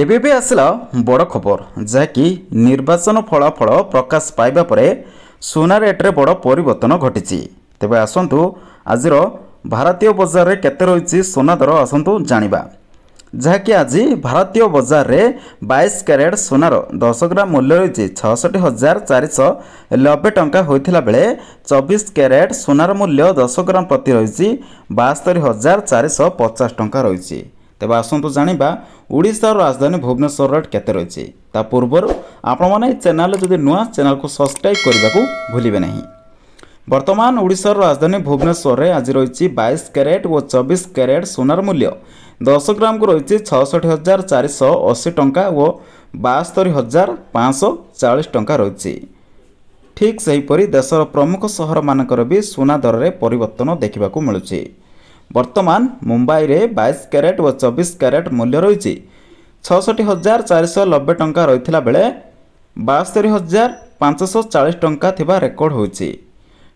ଏବେ ବି ଆସିଲା ବଡ଼ ଖବର ଯାହାକି ନିର୍ବାଚନ ଫଳାଫଳ ପ୍ରକାଶ ପାଇବା ପରେ ସୁନା ରେଟ୍ରେ ବଡ଼ ପରିବର୍ତ୍ତନ ଘଟିଛି ତେବେ ଆସନ୍ତୁ ଆଜିର ଭାରତୀୟ ବଜାରରେ କେତେ ରହିଛି ସୁନା ଦର ଆସନ୍ତୁ ଜାଣିବା ଯାହାକି ଆଜି ଭାରତୀୟ ବଜାରରେ ବାଇଶ କ୍ୟାରେଟ୍ ସୁନାର ଦଶ ଗ୍ରାମ ମୂଲ୍ୟ ରହିଛି ଛଅଷଠି ହଜାର ଚାରିଶହ ନବେ ଟଙ୍କା ହୋଇଥିଲା ବେଳେ ଚବିଶ କ୍ୟାରେଟ୍ ସୁନାର ମୂଲ୍ୟ ଦଶ ଗ୍ରାମ ପ୍ରତି ରହିଛି ବାସ୍ତରୀ ହଜାର ଚାରିଶହ ପଚାଶ ଟଙ୍କା ରହିଛି ତେବେ ଆସନ୍ତୁ ଜାଣିବା ଓଡ଼ିଶାର ରାଜଧାନୀ ଭୁବନେଶ୍ୱର ରେଟ୍ କେତେ ରହିଛି ତା ପୂର୍ବରୁ ଆପଣମାନେ ଏହି ଚ୍ୟାନେଲ୍ ଯଦି ନୂଆ ଚ୍ୟାନେଲ୍କୁ ସବସ୍କ୍ରାଇବ୍ କରିବାକୁ ଭୁଲିବେ ନାହିଁ ବର୍ତ୍ତମାନ ଓଡ଼ିଶାର ରାଜଧାନୀ ଭୁବନେଶ୍ୱରରେ ଆଜି ରହିଛି ବାଇଶ କ୍ୟାରେଟ୍ ଓ ଚବିଶ କ୍ୟାରେଟ୍ ସୁନାର ମୂଲ୍ୟ ଦଶ ଗ୍ରାମକୁ ରହିଛି ଛଅଷଠି ହଜାର ଚାରିଶହ ଅଶୀ ଟଙ୍କା ଓ ବାସ୍ତରୀ ହଜାର ପାଞ୍ଚଶହ ଚାଳିଶ ଟଙ୍କା ରହିଛି ଠିକ୍ ସେହିପରି ଦେଶର ପ୍ରମୁଖ ସହରମାନଙ୍କର ବି ସୁନା ଦରରେ ପରିବର୍ତ୍ତନ ଦେଖିବାକୁ ମିଳୁଛି ବର୍ତ୍ତମାନ ମୁମ୍ବାଇରେ ବାଇଶ କ୍ୟାରେଟ୍ ଓ ଚବିଶ କ୍ୟାରେଟ୍ ମୂଲ୍ୟ ରହିଛି ଛଅଷଠି ହଜାର ଚାରିଶହ ନବେ ଟଙ୍କା ରହିଥିଲା ବେଳେ ବାସ୍ତରି ହଜାର ପାଞ୍ଚଶହ ଚାଳିଶ ଟଙ୍କା ଥିବା ରେକର୍ଡ଼ ହୋଇଛି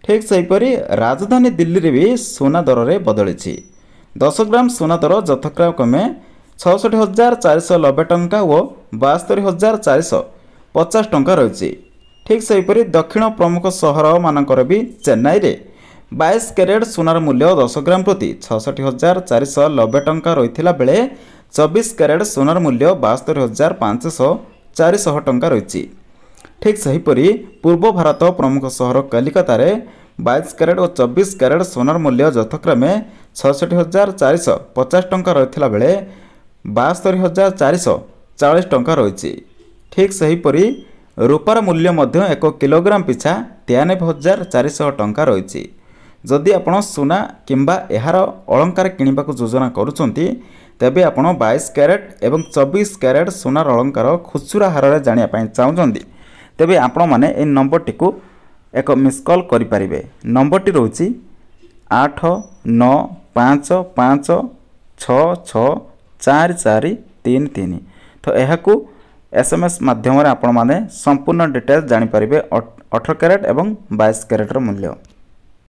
ଠିକ୍ ସେହିପରି ରାଜଧାନୀ ଦିଲ୍ଲୀରେ ବି ସୁନା ଦରରେ ବଦଳିଛି ଦଶ ଗ୍ରାମ ସୁନା ଦର ଯଥାକ୍ରମେ ଛଅଷଠି ହଜାର ଚାରିଶହ ନବେ ଟଙ୍କା ଓ ବାସ୍ତରି ହଜାର ଚାରିଶହ ପଚାଶ ଟଙ୍କା ରହିଛି ଠିକ୍ ସେହିପରି ଦକ୍ଷିଣ ପ୍ରମୁଖ ସହରମାନଙ୍କର ବି ଚେନ୍ନାଇରେ ବାଇଶ କ୍ୟାରେଟ୍ ସୁନାର ମୂଲ୍ୟ ଦଶ ଗ୍ରାମ ପ୍ରତି ଛଅଷଠି ହଜାର ଚାରିଶହ ନବେ ଟଙ୍କା ରହିଥିଲା ବେଳେ ଚବିଶ କ୍ୟାରେଟ୍ ସୁନାର ମୂଲ୍ୟ ବାସ୍ତରି ହଜାର ପାଞ୍ଚଶହ ଚାରିଶହ ଟଙ୍କା ରହିଛି ଠିକ୍ ସେହିପରି ପୂର୍ବ ଭାରତ ପ୍ରମୁଖ ସହର କଲିକତାରେ ବାଇଶ କ୍ୟାରେଟ୍ ଓ ଚବିଶ କ୍ୟାରେଟ୍ ସୁନାର ମୂଲ୍ୟ ଯଥକ୍ରମେ ଛଅଷଠି ହଜାର ଚାରିଶହ ପଚାଶ ଟଙ୍କା ରହିଥିଲା ବେଳେ ବାସ୍ତରି ହଜାର ଚାରିଶହ ଚାଳିଶ ଟଙ୍କା ରହିଛି ଠିକ୍ ସେହିପରି ରୂପାର ମୂଲ୍ୟ ମଧ୍ୟ ଏକ କିଲୋଗ୍ରାମ ପିଛା ତେୟାନବେ ହଜାର ଚାରିଶହ ଟଙ୍କା ରହିଛି ଯଦି ଆପଣ ସୁନା କିମ୍ବା ଏହାର ଅଳଙ୍କାର କିଣିବାକୁ ଯୋଜନା କରୁଛନ୍ତି ତେବେ ଆପଣ ବାଇଶ କ୍ୟାରେଟ୍ ଏବଂ ଚବିଶ କ୍ୟାରେଟ୍ ସୁନାର ଅଳଙ୍କାର ଖୁଚୁରା ହାରରେ ଜାଣିବା ପାଇଁ ଚାହୁଁଛନ୍ତି ତେବେ ଆପଣମାନେ ଏହି ନମ୍ବରଟିକୁ ଏକ ମିସ୍ କଲ୍ କରିପାରିବେ ନମ୍ବରଟି ରହୁଛି ଆଠ ନଅ ପାଞ୍ଚ ପାଞ୍ଚ ଛଅ ଛଅ ଚାରି ଚାରି ତିନି ତିନି ତ ଏହାକୁ ଏସ୍ ଏମ୍ ଏସ୍ ମାଧ୍ୟମରେ ଆପଣମାନେ ସମ୍ପୂର୍ଣ୍ଣ ଡିଟେଲ୍ସ ଜାଣିପାରିବେ ଅଠର କ୍ୟାରେଟ୍ ଏବଂ ବାଇଶ କ୍ୟାରେଟ୍ର ମୂଲ୍ୟ